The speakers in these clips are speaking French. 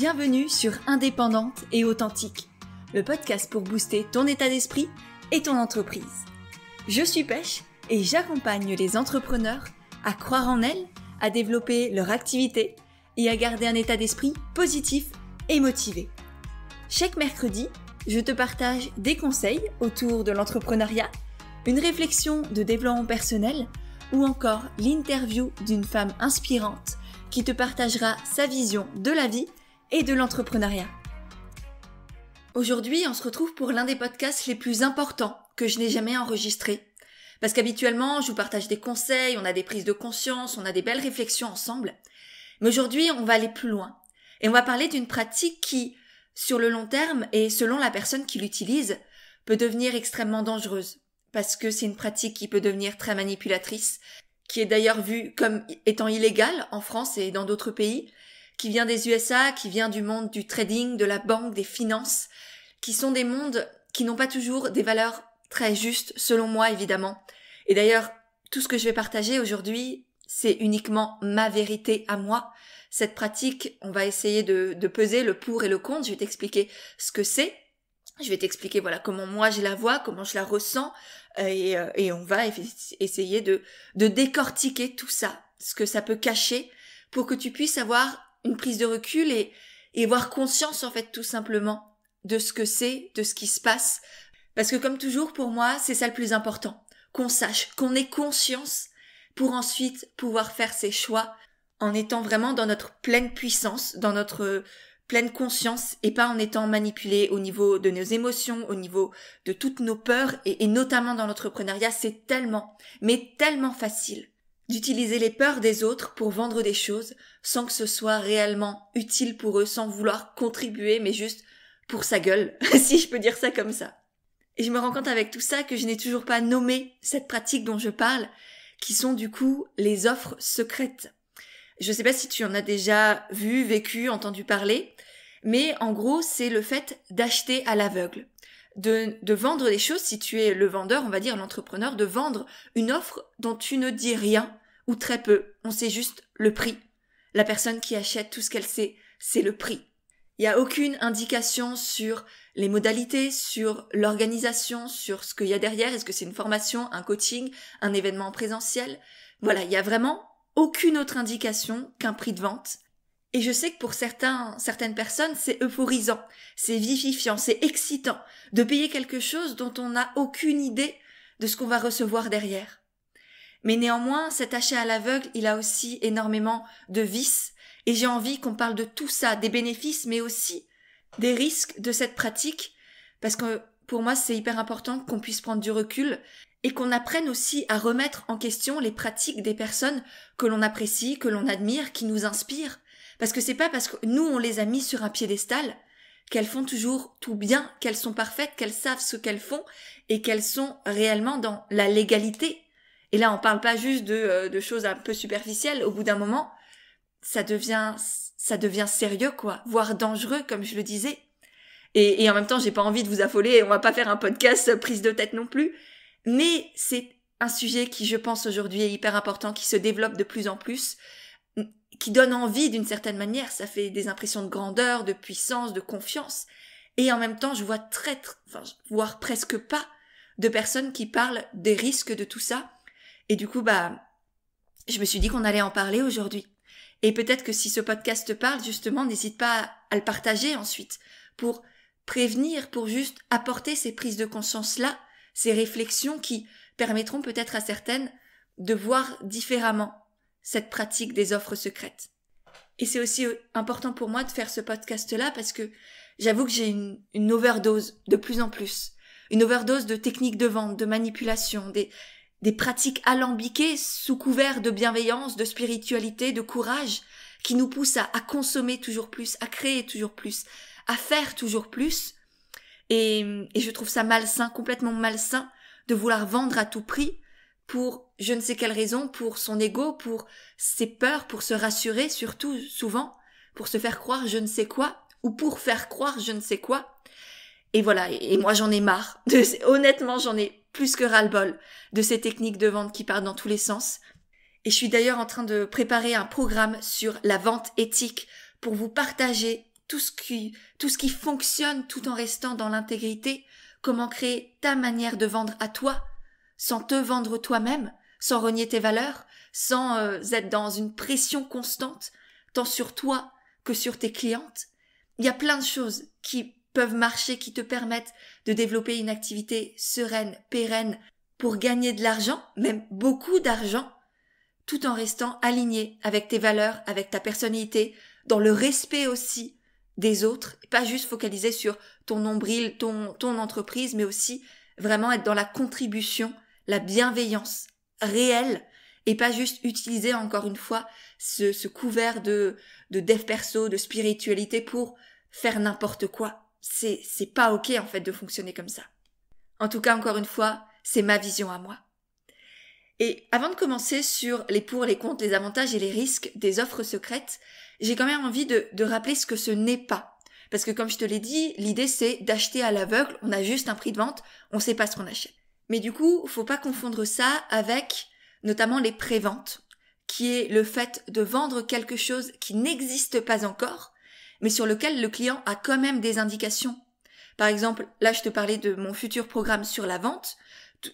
Bienvenue sur Indépendante et Authentique, le podcast pour booster ton état d'esprit et ton entreprise. Je suis Pêche et j'accompagne les entrepreneurs à croire en elles, à développer leur activité et à garder un état d'esprit positif et motivé. Chaque mercredi, je te partage des conseils autour de l'entrepreneuriat, une réflexion de développement personnel ou encore l'interview d'une femme inspirante qui te partagera sa vision de la vie et de l'entrepreneuriat. Aujourd'hui, on se retrouve pour l'un des podcasts les plus importants que je n'ai jamais enregistré. Parce qu'habituellement, je vous partage des conseils, on a des prises de conscience, on a des belles réflexions ensemble. Mais aujourd'hui, on va aller plus loin. Et on va parler d'une pratique qui, sur le long terme et selon la personne qui l'utilise, peut devenir extrêmement dangereuse. Parce que c'est une pratique qui peut devenir très manipulatrice, qui est d'ailleurs vue comme étant illégale en France et dans d'autres pays, qui vient des USA, qui vient du monde du trading, de la banque, des finances, qui sont des mondes qui n'ont pas toujours des valeurs très justes, selon moi évidemment. Et d'ailleurs, tout ce que je vais partager aujourd'hui, c'est uniquement ma vérité à moi. Cette pratique, on va essayer de, de peser le pour et le contre. Je vais t'expliquer ce que c'est. Je vais t'expliquer voilà comment moi je la vois, comment je la ressens, et, euh, on va essayer de, de décortiquer tout ça, ce que ça peut cacher, pour que tu puisses avoir une prise de recul et, et voir conscience en fait tout simplement de ce que c'est, de ce qui se passe. Parce que comme toujours pour moi, c'est ça le plus important. Qu'on sache, qu'on ait conscience pour ensuite pouvoir faire ses choix en étant vraiment dans notre pleine puissance, dans notre pleine conscience et pas en étant manipulé au niveau de nos émotions, au niveau de toutes nos peurs et, et notamment dans l'entrepreneuriat, c'est tellement, mais tellement facile d'utiliser les peurs des autres pour vendre des choses sans que ce soit réellement utile pour eux, sans vouloir contribuer, mais juste pour sa gueule, si je peux dire ça comme ça. Et je me rends compte avec tout ça que je n'ai toujours pas nommé cette pratique dont je parle, qui sont du coup les offres secrètes. Je sais pas si tu en as déjà vu, vécu, entendu parler, mais en gros, c'est le fait d'acheter à l'aveugle. De, de, vendre des choses, si tu es le vendeur, on va dire l'entrepreneur, de vendre une offre dont tu ne dis rien ou très peu, on sait juste le prix. La personne qui achète tout ce qu'elle sait, c'est le prix. Il n'y a aucune indication sur les modalités, sur l'organisation, sur ce qu'il y a derrière. Est-ce que c'est une formation, un coaching, un événement présentiel Voilà, il n'y a vraiment aucune autre indication qu'un prix de vente. Et je sais que pour certains, certaines personnes, c'est euphorisant, c'est vivifiant, c'est excitant de payer quelque chose dont on n'a aucune idée de ce qu'on va recevoir derrière. Mais néanmoins, s'attacher à l'aveugle, il a aussi énormément de vices, et j'ai envie qu'on parle de tout ça, des bénéfices, mais aussi des risques de cette pratique, parce que pour moi, c'est hyper important qu'on puisse prendre du recul et qu'on apprenne aussi à remettre en question les pratiques des personnes que l'on apprécie, que l'on admire, qui nous inspirent. Parce que c'est pas parce que nous, on les a mis sur un piédestal qu'elles font toujours tout bien, qu'elles sont parfaites, qu'elles savent ce qu'elles font et qu'elles sont réellement dans la légalité et là, on parle pas juste euh, de, choses un peu superficielles. Au bout d'un moment, ça devient, ça devient sérieux, quoi, voire dangereux, comme je le disais. Et, en même temps, j'ai pas envie de vous affoler. On va pas faire un podcast euh, prise de tête non plus. Mais c'est un sujet qui, je pense, aujourd'hui est hyper important, qui se développe de plus en plus, qui donne envie d'une certaine manière. Ça fait des impressions de grandeur, de puissance, de confiance. Et en même temps, je vois très, très enfin, voire presque pas de personnes qui parlent des risques de tout ça et du coup, bah, je me suis dit qu'on allait en parler aujourd'hui. Et peut-être que si ce podcast te parle, justement, n'hésite pas à le partager ensuite pour prévenir, pour juste apporter ces prises de conscience-là, ces réflexions qui permettront peut-être à certaines de voir différemment cette pratique des offres secrètes. Et c'est aussi important pour moi de faire ce podcast-là parce que j'avoue que j'ai une, une, overdose de plus en plus. Une overdose de techniques de vente, de manipulation, des, des pratiques alambiquées sous couvert de bienveillance, de spiritualité, de courage, qui nous poussent à, consommer toujours plus, à créer toujours plus, à faire toujours plus. Et, et je trouve ça malsain, complètement malsain, de vouloir vendre à tout prix pour je ne sais quelle raison, pour son ego, pour ses peurs, pour se rassurer surtout souvent, pour se faire croire je ne sais quoi, ou pour faire croire je ne sais quoi. Et voilà, et moi j'en ai marre. De, honnêtement, j'en ai plus que ras de ces techniques de vente qui partent dans tous les sens. Et je suis d'ailleurs en train de préparer un programme sur la vente éthique pour vous partager tout ce qui, tout ce qui fonctionne tout en restant dans l'intégrité, comment créer ta manière de vendre à toi, sans te vendre toi-même, sans renier tes valeurs, sans euh, être dans une pression constante, tant sur toi que sur tes clientes. Il y a plein de choses qui peuvent marcher, qui te permettent de développer une activité sereine, pérenne, pour gagner de l'argent, même beaucoup d'argent, tout en restant aligné avec tes valeurs, avec ta personnalité, dans le respect aussi des autres, pas juste focaliser sur ton nombril, ton, ton entreprise, mais aussi vraiment être dans la contribution, la bienveillance réelle, et pas juste utiliser encore une fois ce, couvert de, de dev perso, de spiritualité pour faire n'importe quoi c'est, pas ok en fait de fonctionner comme ça. En tout cas, encore une fois, c'est ma vision à moi. Et avant de commencer sur les pour, les contre, les avantages et les risques des offres secrètes, j'ai quand même envie de, de rappeler ce que ce n'est pas. Parce que comme je te l'ai dit, l'idée c'est d'acheter à l'aveugle, on a juste un prix de vente, on sait pas ce qu'on achète. Mais du coup, faut pas confondre ça avec notamment les préventes, qui est le fait de vendre quelque chose qui n'existe pas encore, mais sur lequel le client a quand même des indications. Par exemple, là, je te parlais de mon futur programme sur la vente.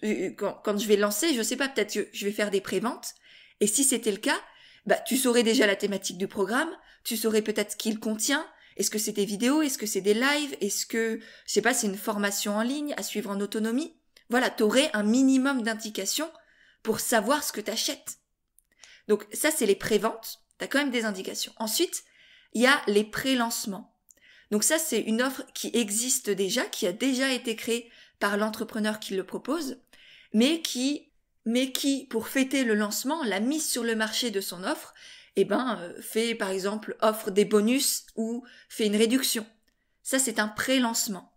Euh, euh, quand, je vais lancer, je sais pas, peut-être que je vais faire des préventes. Et si c'était le cas, bah, tu saurais déjà la thématique du programme, tu saurais peut-être ce qu'il contient. Est-ce que c'est des vidéos? Est-ce que c'est des lives? Est-ce que, je sais pas, c'est une formation en ligne à suivre en autonomie? Voilà, aurais un minimum d'indications pour savoir ce que t'achètes. Donc ça, c'est les préventes. T'as quand même des indications. Ensuite, il y a les pré-lancements. Donc ça, c'est une offre qui existe déjà, qui a déjà été créée par l'entrepreneur qui le propose, mais qui, mais qui, pour fêter le lancement, la mise sur le marché de son offre, eh ben, euh, fait par exemple offre des bonus ou fait une réduction. Ça, c'est un pré-lancement.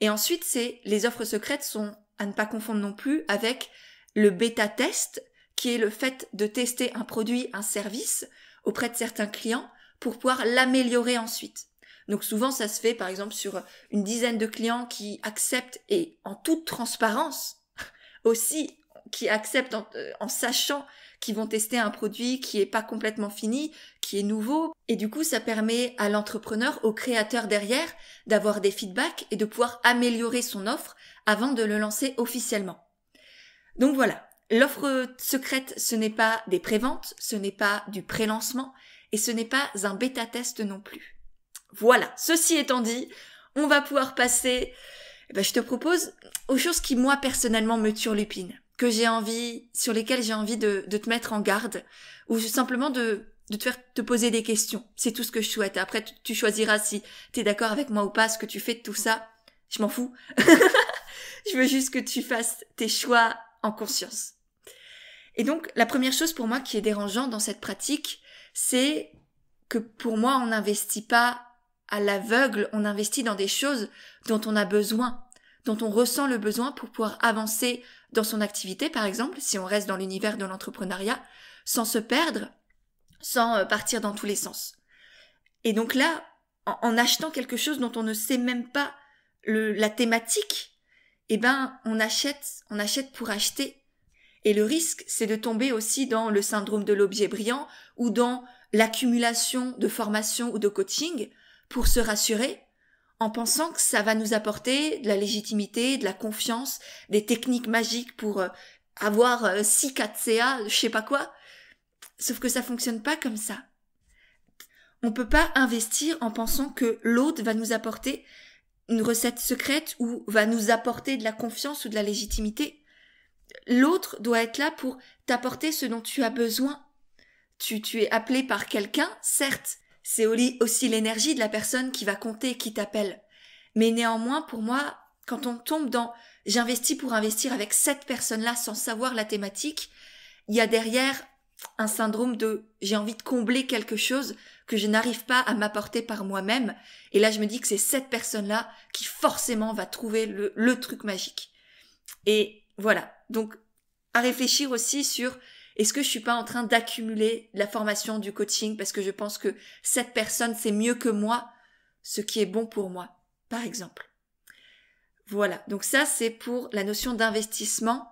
Et ensuite, c'est les offres secrètes sont à ne pas confondre non plus avec le bêta test, qui est le fait de tester un produit, un service auprès de certains clients pour pouvoir l'améliorer ensuite. Donc souvent, ça se fait par exemple sur une dizaine de clients qui acceptent et en toute transparence aussi, qui acceptent euh, en, sachant qu'ils vont tester un produit qui n'est pas complètement fini, qui est nouveau. Et du coup, ça permet à l'entrepreneur, au créateur derrière, d'avoir des feedbacks et de pouvoir améliorer son offre avant de le lancer officiellement. Donc voilà, l'offre secrète, ce n'est pas des préventes, ce n'est pas du pré-lancement, et ce n'est pas un bêta test non plus. Voilà, ceci étant dit, on va pouvoir passer, eh ben, je te propose, aux choses qui moi personnellement me turlupinent, que j'ai envie, sur lesquelles j'ai envie de, te mettre en garde, ou simplement de, te faire te poser des questions. C'est tout ce que je souhaite. Après, tu, tu choisiras si tu es d'accord avec moi ou pas, ce que tu fais de tout ça. Je m'en fous. je veux juste que tu fasses tes choix en conscience. Et donc, la première chose pour moi qui est dérangeante dans cette pratique, c'est que pour moi, on n'investit pas à l'aveugle, on investit dans des choses dont on a besoin, dont on ressent le besoin pour pouvoir avancer dans son activité, par exemple, si on reste dans l'univers de l'entrepreneuriat, sans se perdre, sans euh, partir dans tous les sens. Et donc là, en, achetant quelque chose dont on ne sait même pas la thématique, eh ben, on achète, on achète pour acheter. Et le risque, c'est de tomber aussi dans le syndrome de l'objet brillant ou dans l'accumulation de formations ou de coaching pour se rassurer en pensant que ça va nous apporter de la légitimité, de la confiance, des techniques magiques pour euh, avoir 6 4 CA, je sais pas quoi. Sauf que ça fonctionne pas comme ça. On peut pas investir en pensant que l'autre va nous apporter une recette secrète ou va nous apporter de la confiance ou de la légitimité l'autre doit être là pour t'apporter ce dont tu as besoin. Tu, tu es appelé par quelqu'un, certes, c'est aussi l'énergie de la personne qui va compter et qui t'appelle. Mais néanmoins, pour moi, quand on tombe dans j'investis pour investir avec cette personne-là sans savoir la thématique, il y a derrière un syndrome de j'ai envie de combler quelque chose que je n'arrive pas à m'apporter par moi-même. Et là, je me dis que c'est cette personne-là qui forcément va trouver le truc magique. Et voilà donc à réfléchir aussi sur est-ce que je suis pas en train d'accumuler la formation du coaching parce que je pense que cette personne sait mieux que moi ce qui est bon pour moi, par exemple. Voilà. Donc ça, c'est pour la notion d'investissement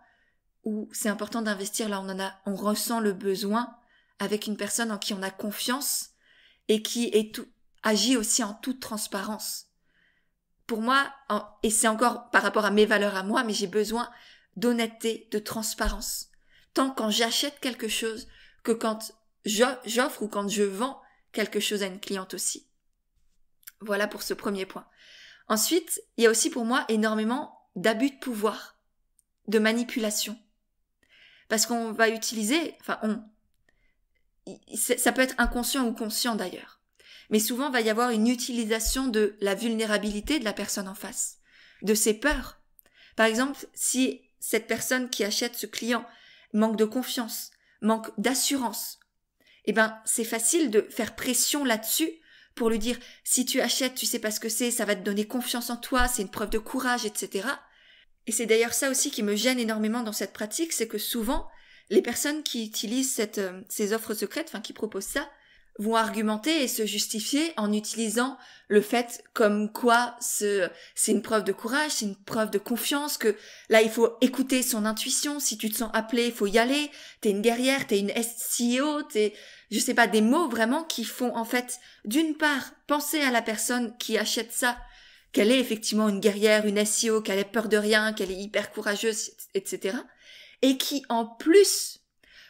où c'est important d'investir là on a, on ressent le besoin avec une personne en qui on a confiance et qui agit aussi en toute transparence. Pour moi, et c'est encore par rapport à mes valeurs à moi, mais j'ai besoin d'honnêteté, de transparence. Tant quand j'achète quelque chose que quand j'offre ou quand je vends quelque chose à une cliente aussi. Voilà pour ce premier point. Ensuite, il y a aussi pour moi énormément d'abus de pouvoir, de manipulation. Parce qu'on va utiliser, enfin on, ça peut être inconscient ou conscient d'ailleurs. Mais souvent, va y avoir une utilisation de la vulnérabilité de la personne en face, de ses peurs. Par exemple, si cette personne qui achète ce client manque de confiance, manque d'assurance, eh ben c'est facile de faire pression là-dessus pour lui dire si tu achètes, tu sais pas ce que c'est, ça va te donner confiance en toi, c'est une preuve de courage, etc. Et c'est d'ailleurs ça aussi qui me gêne énormément dans cette pratique, c'est que souvent les personnes qui utilisent euh, ces offres secrètes, enfin qui proposent ça, vont argumenter et se justifier en utilisant le fait comme quoi c'est une preuve de courage, c'est une preuve de confiance, que là il faut écouter son intuition, si tu te sens appelé, il faut y aller, t'es une guerrière, t'es une SEO, t'es, je sais pas, des mots vraiment qui font en fait, d'une part, penser à la personne qui achète ça, qu'elle est effectivement une guerrière, une SEO, qu'elle a peur de rien, qu'elle est hyper courageuse, etc. Et qui en plus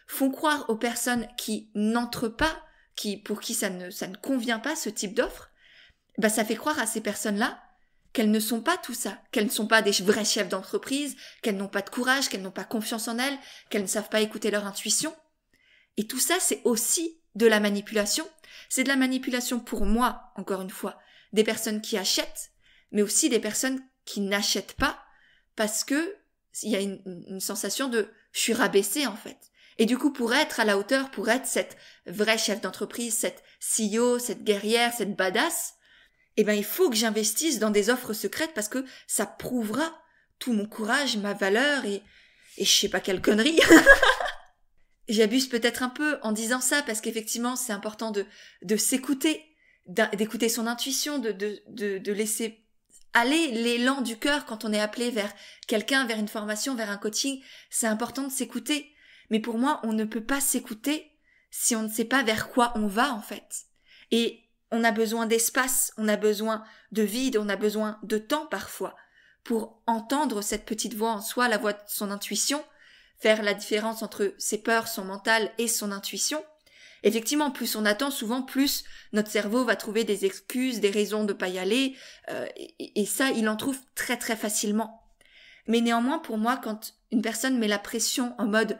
font croire aux personnes qui n'entrent pas qui, pour qui ça ne, ça ne convient pas, ce type d'offre, bah, ça fait croire à ces personnes-là qu'elles ne sont pas tout ça, qu'elles ne sont pas des vrais chefs d'entreprise, qu'elles n'ont pas de courage, qu'elles n'ont pas confiance en elles, qu'elles ne savent pas écouter leur intuition. Et tout ça, c'est aussi de la manipulation. C'est de la manipulation pour moi, encore une fois, des personnes qui achètent, mais aussi des personnes qui n'achètent pas parce que il y a une, une sensation de je suis rabaissée en fait. Et du coup, pour être à la hauteur, pour être cette vraie chef d'entreprise, cette CEO, cette guerrière, cette badass, eh ben, il faut que j'investisse dans des offres secrètes parce que ça prouvera tout mon courage, ma valeur et, et je sais pas quelle connerie. J'abuse peut-être un peu en disant ça parce qu'effectivement, c'est important de, s'écouter, d'écouter son intuition, de, de, de laisser aller l'élan du cœur quand on est appelé vers quelqu'un, vers une formation, vers un coaching. C'est important de s'écouter mais pour moi, on ne peut pas s'écouter si on ne sait pas vers quoi on va en fait. Et on a besoin d'espace, on a besoin de vide, on a besoin de temps parfois pour entendre cette petite voix en soi, la voix de son intuition, faire la différence entre ses peurs, son mental et son intuition. Effectivement, plus on attend, souvent plus notre cerveau va trouver des excuses, des raisons de ne pas y aller, euh, et ça, il en trouve très très facilement. Mais néanmoins, pour moi, quand une personne met la pression en mode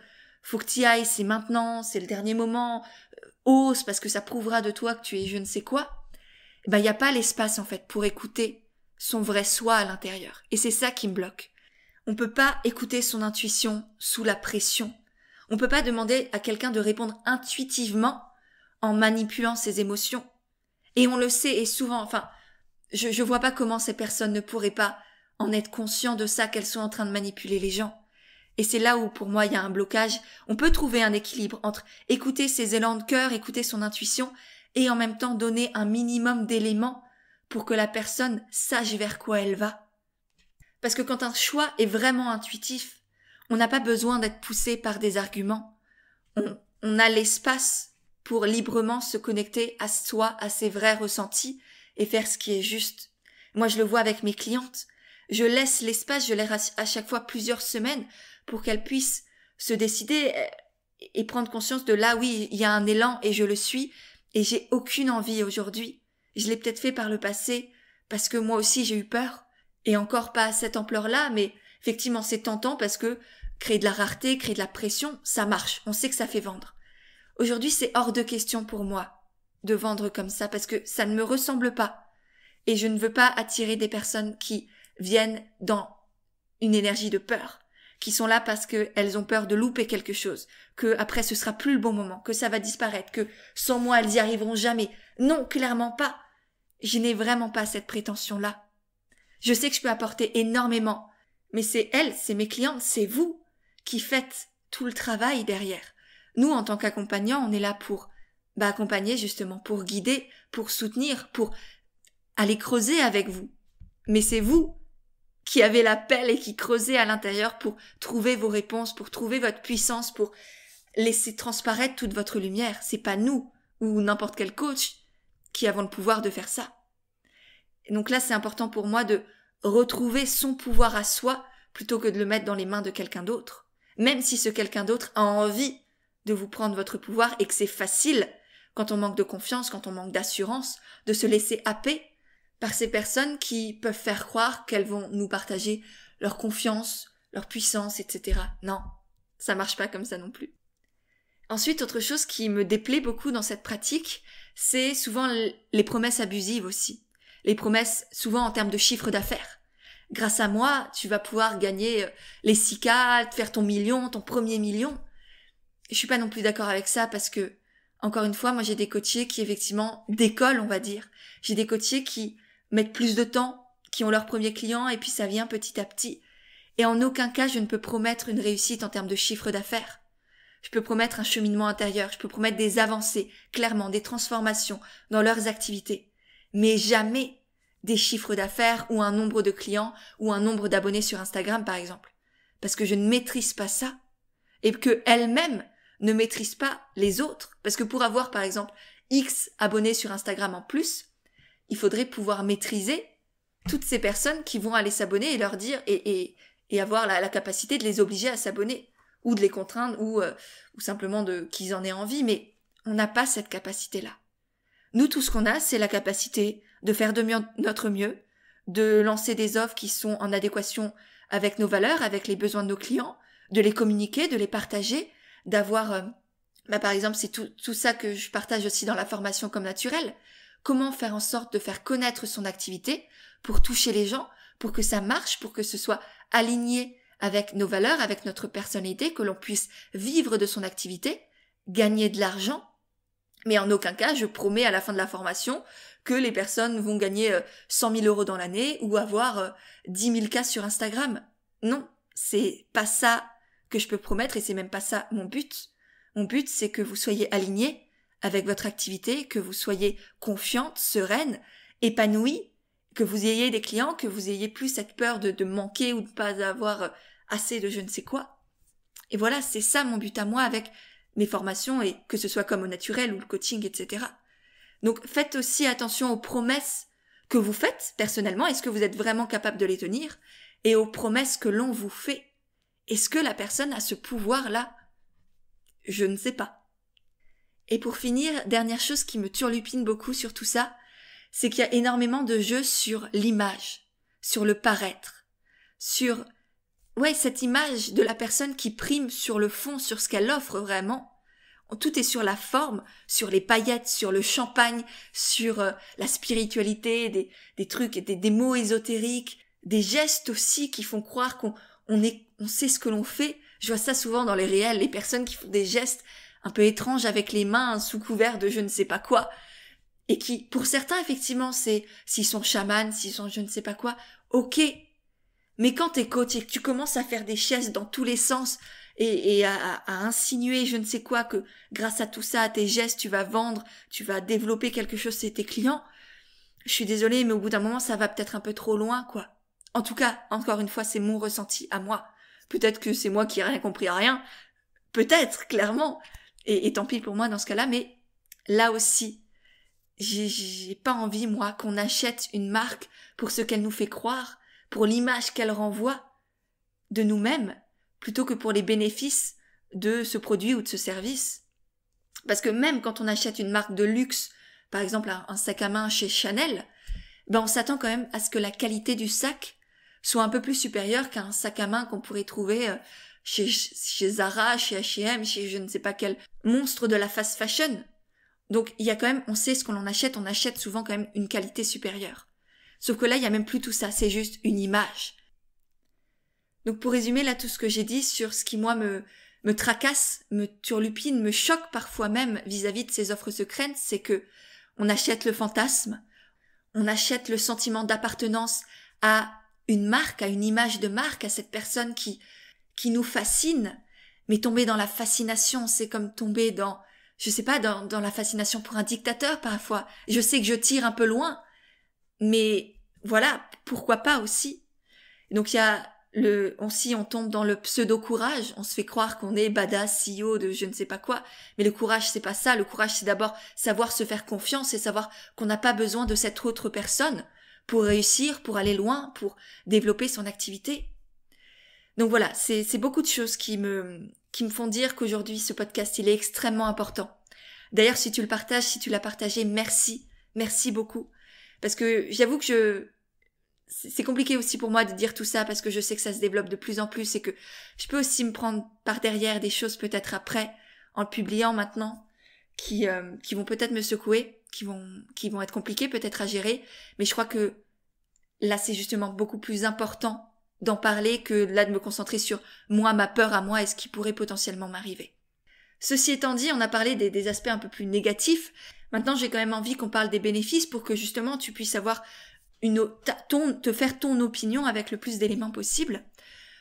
faut que tu ailles, c'est maintenant, c'est le dernier moment, euh, ose parce que ça prouvera de toi que tu es je ne sais quoi, eh ben il n'y a pas l'espace en fait pour écouter son vrai soi à l'intérieur. Et c'est ça qui me bloque. On peut pas écouter son intuition sous la pression. On peut pas demander à quelqu'un de répondre intuitivement en manipulant ses émotions. Et on le sait, et souvent, enfin, je, ne vois pas comment ces personnes ne pourraient pas en être conscientes de ça qu'elles sont en train de manipuler les gens. Et c'est là où pour moi il y a un blocage. On peut trouver un équilibre entre écouter ses élans de cœur, écouter son intuition, et en même temps donner un minimum d'éléments pour que la personne sache vers quoi elle va. Parce que quand un choix est vraiment intuitif, on n'a pas besoin d'être poussé par des arguments. On, a l'espace pour librement se connecter à soi, à ses vrais ressentis et faire ce qui est juste. Moi, je le vois avec mes clientes. Je laisse l'espace, je laisse à chaque fois plusieurs semaines pour qu'elle puisse se décider eh, et prendre conscience de là, oui, il y a un élan et je le suis, et j'ai aucune envie aujourd'hui. Je l'ai peut-être fait par le passé, parce que moi aussi j'ai eu peur, et encore pas à cette ampleur-là, mais effectivement c'est tentant parce que créer de la rareté, créer de la pression, ça marche, on sait que ça fait vendre. Aujourd'hui c'est hors de question pour moi de vendre comme ça, parce que ça ne me ressemble pas, et je ne veux pas attirer des personnes qui viennent dans une énergie de peur qui sont là parce qu'elles ont peur de louper quelque chose, que après ce sera plus le bon moment, que ça va disparaître, que sans moi elles y arriveront jamais. Non, clairement pas. Je n'ai vraiment pas cette prétention-là. Je sais que je peux apporter énormément, mais c'est elles, c'est mes clientes, c'est vous qui faites tout le travail derrière. Nous, en tant qu'accompagnants, on est là pour bah, accompagner justement, pour guider, pour soutenir, pour aller creuser avec vous. Mais c'est vous qui avait la pelle et qui creusait à l'intérieur pour trouver vos réponses, pour trouver votre puissance, pour laisser transparaître toute votre lumière. C'est pas nous ou n'importe quel coach qui avons le pouvoir de faire ça. donc là, c'est important pour moi de retrouver son pouvoir à soi plutôt que de le mettre dans les mains de quelqu'un d'autre. Même si ce quelqu'un d'autre a envie de vous prendre votre pouvoir et que c'est facile quand on manque de confiance, quand on manque d'assurance, de se laisser happer par ces personnes qui peuvent faire croire qu'elles vont nous partager leur confiance, leur puissance, etc. Non, ça marche pas comme ça non plus. Ensuite, autre chose qui me déplaît beaucoup dans cette pratique, c'est souvent les promesses abusives aussi. Les promesses souvent en termes de chiffre d'affaires. Grâce à moi, tu vas pouvoir gagner euh, les 6 cas, faire ton million, ton premier million. Je suis pas non plus d'accord avec ça parce que, encore une fois, moi j'ai des côtiers qui effectivement décollent, on va dire. J'ai des côtiers qui mettre plus de temps, qui ont leur premier client, et puis ça vient petit à petit. Et en aucun cas je ne peux promettre une réussite en termes de chiffre d'affaires. Je peux promettre un cheminement intérieur, je peux promettre des avancées, clairement, des transformations dans leurs activités. Mais jamais des chiffres d'affaires ou un nombre de clients ou un nombre d'abonnés sur Instagram, par exemple. Parce que je ne maîtrise pas ça. Et que elles-mêmes ne maîtrisent pas les autres. Parce que pour avoir, par exemple, X abonnés sur Instagram en plus, il faudrait pouvoir maîtriser toutes ces personnes qui vont aller s'abonner et leur dire et, avoir la, capacité de les obliger à s'abonner ou de les contraindre euh, ou, simplement de qu'ils en aient envie, mais on n'a pas cette capacité-là. Nous, tout ce qu'on a, c'est la capacité de faire de mieux, notre mieux, de lancer des offres qui sont en adéquation avec nos valeurs, avec les besoins de nos clients, de les communiquer, de les partager, d'avoir, euh, bah, par exemple, c'est tout, tout ça que je partage aussi dans la formation comme naturelle, comment faire en sorte de faire connaître son activité pour toucher les gens, pour que ça marche, pour que ce soit aligné avec nos valeurs, avec notre personnalité, que l'on puisse vivre de son activité, gagner de l'argent. Mais en aucun cas, je promets à la fin de la formation que les personnes vont gagner 100 euh, 000 euros dans l'année ou avoir 10 euh, 000 cas sur Instagram. Non, c'est pas ça que je peux promettre et c'est même pas ça mon but. Mon but, c'est que vous soyez alignés avec votre activité, que vous soyez confiante, sereine, épanouie, que vous ayez des clients, que vous ayez plus cette peur de, de manquer ou de ne pas avoir euh, assez de je ne sais quoi. Et voilà, c'est ça mon but à moi avec mes formations et que ce soit comme au naturel ou le coaching, etc. Donc faites aussi attention aux promesses que vous faites personnellement. Est-ce que vous êtes vraiment capable de les tenir Et aux promesses que l'on vous fait. Est-ce que la personne a ce pouvoir-là Je ne sais pas. Et pour finir, dernière chose qui me turlupine beaucoup sur tout ça, c'est qu'il y a énormément de jeux sur l'image, sur le paraître, sur ouais, cette image de la personne qui prime sur le fond, sur ce qu'elle offre vraiment. Tout est sur la forme, sur les paillettes, sur le champagne, sur euh, la spiritualité, des, trucs, des, des, mots ésotériques, des gestes aussi qui font croire qu'on sait ce que l'on fait. Je vois ça souvent dans les réels, les personnes qui font des gestes un peu étrange avec les mains sous couvert de je ne sais pas quoi, et qui, pour certains, effectivement, c'est s'ils sont chamanes, s'ils sont je ne sais pas quoi, ok. Mais quand t'es coach et tu commences à faire des chaises dans tous les sens et, à, insinuer je ne sais quoi que grâce à tout ça, à tes gestes, tu vas vendre, tu vas développer quelque chose chez tes clients, je suis désolée, mais au bout d'un moment, ça va peut-être un peu trop loin, quoi. En tout cas, encore une fois, c'est mon ressenti à moi. Peut-être que c'est moi qui ai rien compris à rien. Peut-être, clairement. Et, tant pis pour moi dans ce cas-là, mais là aussi, j'ai pas envie, moi, qu'on achète une marque pour ce qu'elle nous fait croire, pour l'image qu'elle renvoie de nous-mêmes, plutôt que pour les bénéfices de ce produit ou de ce service. Parce que même quand on achète une marque de luxe, par exemple un, sac à main chez Chanel, ben on s'attend quand même à ce que la qualité du sac soit un peu plus supérieure qu'un sac à main qu'on pourrait trouver euh, chez, Zara, chez H&M, chez je ne sais pas quel monstre de la fast fashion. Donc il y a quand même, on sait ce qu'on en achète, on achète souvent quand même une qualité supérieure. Sauf que là, il n'y a même plus tout ça, c'est juste une image. Donc pour résumer là tout ce que j'ai dit sur ce qui moi me me tracasse, me turlupine, me choque parfois même vis-à-vis -vis de ces offres secrètes, c'est que on achète le fantasme, on achète le sentiment d'appartenance à une marque, à une image de marque, à cette personne qui qui nous fascine, mais tomber dans la fascination, c'est comme tomber dans, je sais pas, dans, la fascination pour un dictateur parfois. Je sais que je tire un peu loin, mais voilà, pourquoi pas aussi. Donc il y a le, aussi on tombe dans le pseudo courage, on se fait croire qu'on est badass, CEO de je ne sais pas quoi, mais le courage c'est pas ça, le courage c'est d'abord savoir se faire confiance et savoir qu'on n'a pas besoin de cette autre personne pour réussir, pour aller loin, pour développer son activité. Donc voilà, c'est beaucoup de choses qui me, qui me font dire qu'aujourd'hui, ce podcast, il est extrêmement important. D'ailleurs, si tu le partages, si tu l'as partagé, merci. Merci beaucoup. Parce que j'avoue que je, c'est compliqué aussi pour moi de dire tout ça parce que je sais que ça se développe de plus en plus et que je peux aussi me prendre par derrière des choses peut-être après en le publiant maintenant qui euh, qui vont peut-être me secouer, qui vont qui vont être compliquées peut-être à gérer, mais je crois que là c'est justement beaucoup plus important d'en parler que là de me concentrer sur moi, ma peur à moi et ce qui pourrait potentiellement m'arriver. Ceci étant dit, on a parlé des, aspects un peu plus négatifs. Maintenant, j'ai quand même envie qu'on parle des bénéfices pour que justement tu puisses avoir une, ton, te faire ton opinion avec le plus d'éléments possibles.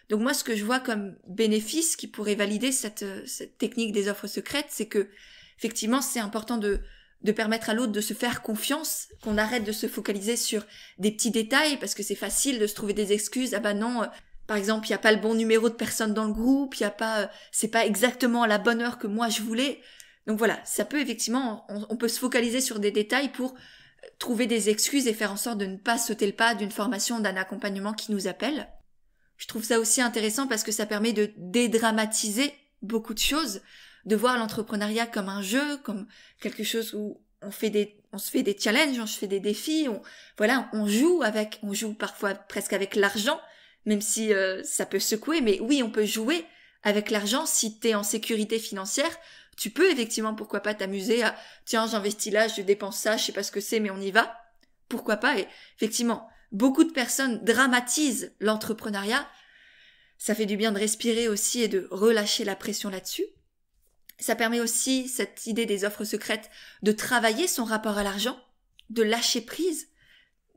Donc moi, ce que je vois comme bénéfice qui pourrait valider cette euh, technique des offres secrètes, c'est que effectivement, c'est important de, de permettre à l'autre de se faire confiance, qu'on arrête de se focaliser sur des petits détails parce que c'est facile de se trouver des excuses. Ah bah non, euh, par exemple, il n'y a pas le bon numéro de personne dans le groupe, il y a pas, euh, c'est pas exactement la bonne heure que moi je voulais. Donc voilà, ça peut effectivement, on, on, peut se focaliser sur des détails pour euh, trouver des excuses et faire en sorte de ne pas sauter le pas d'une formation, d'un accompagnement qui nous appelle. Je trouve ça aussi intéressant parce que ça permet de dédramatiser beaucoup de choses de voir l'entrepreneuriat comme un jeu, comme quelque chose où on fait des, on se fait des challenges, on se fait des défis, on, voilà, on joue avec, on joue parfois presque avec l'argent, même si euh, ça peut secouer, mais oui, on peut jouer avec l'argent si t'es en sécurité financière. Tu peux effectivement, pourquoi pas, t'amuser à, tiens, j'investis là, je dépense ça, je sais pas ce que c'est, mais on y va. Pourquoi pas? Et effectivement, beaucoup de personnes dramatisent l'entrepreneuriat. Ça fait du bien de respirer aussi et de relâcher la pression là-dessus. Ça permet aussi, cette idée des offres secrètes, de travailler son rapport à l'argent, de lâcher prise,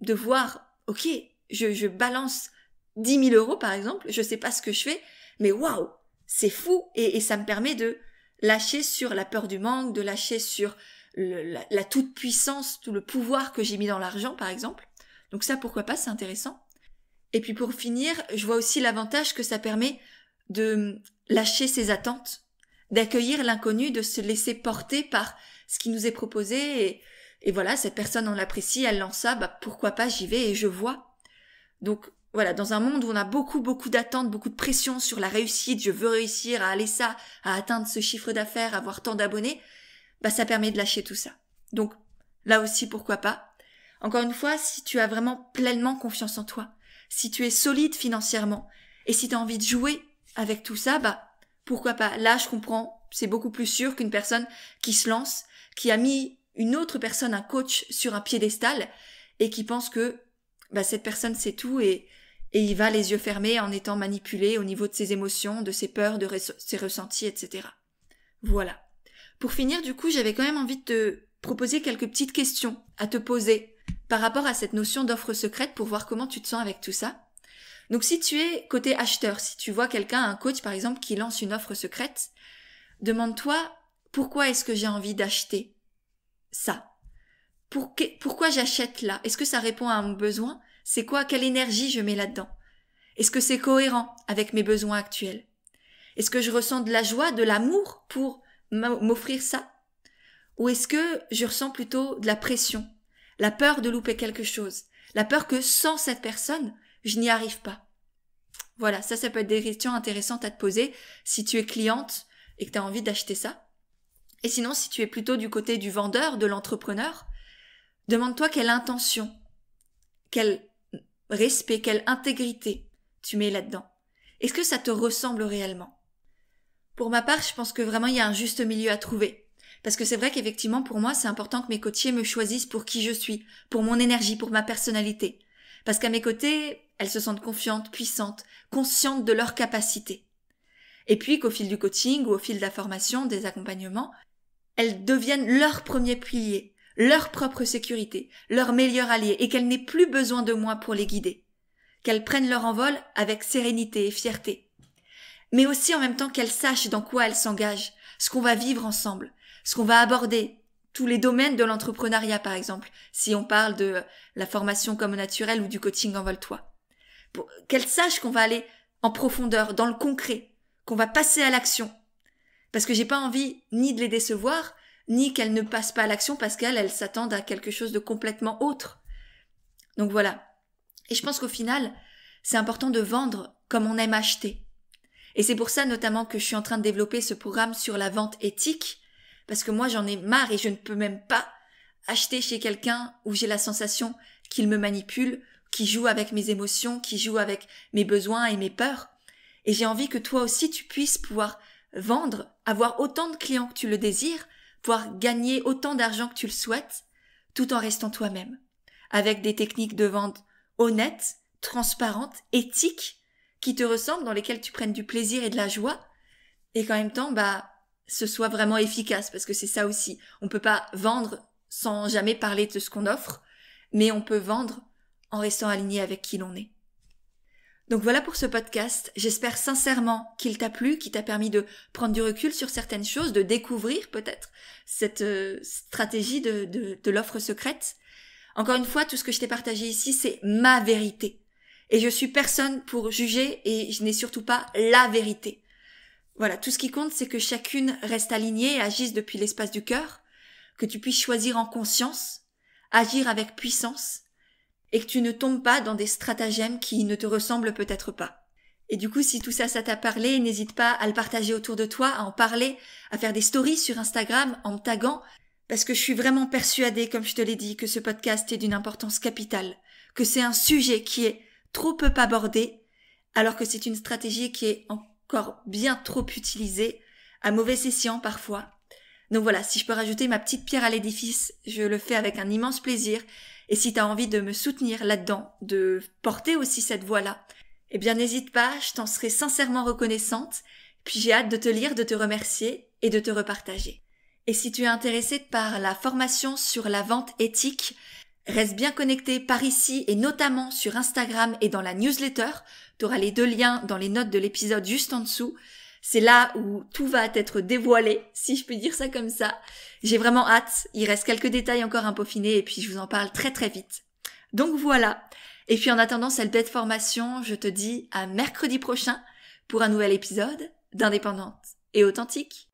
de voir, ok, je, balance 10 000 euros par exemple, je sais pas ce que je fais, mais waouh, c'est fou et, ça me permet de lâcher sur la peur du manque, de lâcher sur la toute-puissance, tout le pouvoir que j'ai mis dans l'argent par exemple. Donc ça, pourquoi pas, c'est intéressant. Et puis pour finir, je vois aussi l'avantage que ça permet de lâcher ses attentes d'accueillir l'inconnu, de se laisser porter par ce qui nous est proposé. Et, voilà, cette personne, on l'apprécie, elle lance ça, bah, pourquoi pas, j'y vais et je vois. Donc voilà, dans un monde où on a beaucoup, beaucoup d'attentes, beaucoup de pression sur la réussite, je veux réussir à aller ça, à atteindre ce chiffre d'affaires, avoir tant d'abonnés, bah, ça permet de lâcher tout ça. Donc là aussi, pourquoi pas. Encore une fois, si tu as vraiment pleinement confiance en toi, si tu es solide financièrement, et si tu as envie de jouer avec tout ça, bah pourquoi pas Là, je comprends, c'est beaucoup plus sûr qu'une personne qui se lance, qui a mis une autre personne, un coach, sur un piédestal et qui pense que bah, cette personne sait tout et, et il va les yeux fermés en étant manipulé au niveau de ses émotions, de ses peurs, de ses ressentis, etc. Voilà. Pour finir, du coup, j'avais quand même envie de te proposer quelques petites questions à te poser par rapport à cette notion d'offre secrète pour voir comment tu te sens avec tout ça. Donc si tu es côté acheteur, si tu vois quelqu'un, un coach par exemple, qui lance une offre secrète, demande-toi pourquoi est-ce que j'ai envie d'acheter ça Pourquoi j'achète là Est-ce que ça répond à mon besoin C'est quoi Quelle énergie je mets là-dedans Est-ce que c'est cohérent avec mes besoins actuels Est-ce que je ressens de la joie, de l'amour pour m'offrir ça Ou est-ce que je ressens plutôt de la pression, la peur de louper quelque chose, la peur que sans cette personne, je n'y arrive pas. Voilà, ça, ça peut être des questions intéressantes à te poser si tu es cliente et que tu as envie d'acheter ça. Et sinon, si tu es plutôt du côté du vendeur, de l'entrepreneur, demande-toi quelle intention, quel respect, quelle intégrité tu mets là-dedans. Est-ce que ça te ressemble réellement Pour ma part, je pense que vraiment il y a un juste milieu à trouver. Parce que c'est vrai qu'effectivement, pour moi, c'est important que mes côtiers me choisissent pour qui je suis, pour mon énergie, pour ma personnalité. Parce qu'à mes côtés, elles se sentent confiantes, puissantes, conscientes de leurs capacités. Et puis qu'au fil du coaching ou au fil de la formation, des accompagnements, elles deviennent leur premier pilier, leur propre sécurité, leur meilleur allié, et qu'elles n'aient plus besoin de moi pour les guider. Qu'elles prennent leur envol avec sérénité et fierté. Mais aussi en même temps qu'elles sachent dans quoi elles s'engagent, ce qu'on va vivre ensemble, ce qu'on va aborder, tous les domaines de l'entrepreneuriat par exemple, si on parle de la formation comme naturel ou du coaching envole toi qu'elle sache qu'on va aller en profondeur, dans le concret, qu'on va passer à l'action. Parce que j'ai pas envie ni de les décevoir, ni qu'elles ne passent pas à l'action parce qu'elles, elles s'attendent à quelque chose de complètement autre. Donc voilà. Et je pense qu'au final, c'est important de vendre comme on aime acheter. Et c'est pour ça notamment que je suis en train de développer ce programme sur la vente éthique, parce que moi j'en ai marre et je ne peux même pas acheter chez quelqu'un où j'ai la sensation qu'il me manipule qui joue avec mes émotions, qui joue avec mes besoins et mes peurs. Et j'ai envie que toi aussi tu puisses pouvoir vendre, avoir autant de clients que tu le désires, pouvoir gagner autant d'argent que tu le souhaites, tout en restant toi-même, avec des techniques de vente honnêtes, transparentes, éthiques, qui te ressemblent, dans lesquelles tu prennes du plaisir et de la joie, et qu'en même temps, bah, ce soit vraiment efficace, parce que c'est ça aussi. On ne peut pas vendre sans jamais parler de ce qu'on offre, mais on peut vendre en restant aligné avec qui l'on est. Donc voilà pour ce podcast. J'espère sincèrement qu'il t'a plu, qu'il t'a permis de prendre du recul sur certaines choses, de découvrir peut-être cette euh, stratégie de, de, de l'offre secrète. Encore une fois, tout ce que je t'ai partagé ici, c'est ma vérité. Et je suis personne pour juger et je n'ai surtout pas la vérité. Voilà, tout ce qui compte, c'est que chacune reste alignée et agisse depuis l'espace du cœur, que tu puisses choisir en conscience, agir avec puissance et que tu ne tombes pas dans des stratagèmes qui ne te ressemblent peut-être pas. Et du coup, si tout ça, ça t'a parlé, n'hésite pas à le partager autour de toi, à en parler, à faire des stories sur Instagram en taguant, parce que je suis vraiment persuadée, comme je te l'ai dit, que ce podcast est d'une importance capitale, que c'est un sujet qui est trop peu abordé, alors que c'est une stratégie qui est encore bien trop utilisée, à mauvais escient parfois. Donc voilà, si je peux rajouter ma petite pierre à l'édifice, je le fais avec un immense plaisir. Et si tu as envie de me soutenir là-dedans, de porter aussi cette voix-là, eh bien n'hésite pas, je t'en serai sincèrement reconnaissante, puis j'ai hâte de te lire, de te remercier et de te repartager. Et si tu es intéressé par la formation sur la vente éthique, reste bien connecté par ici et notamment sur Instagram et dans la newsletter, tu auras les deux liens dans les notes de l'épisode juste en dessous. C'est là où tout va être dévoilé, si je peux dire ça comme ça. J'ai vraiment hâte. Il reste quelques détails encore peu peaufiner et puis je vous en parle très très vite. Donc voilà. Et puis en attendant cette bête formation, je te dis à mercredi prochain pour un nouvel épisode d'Indépendante et authentique.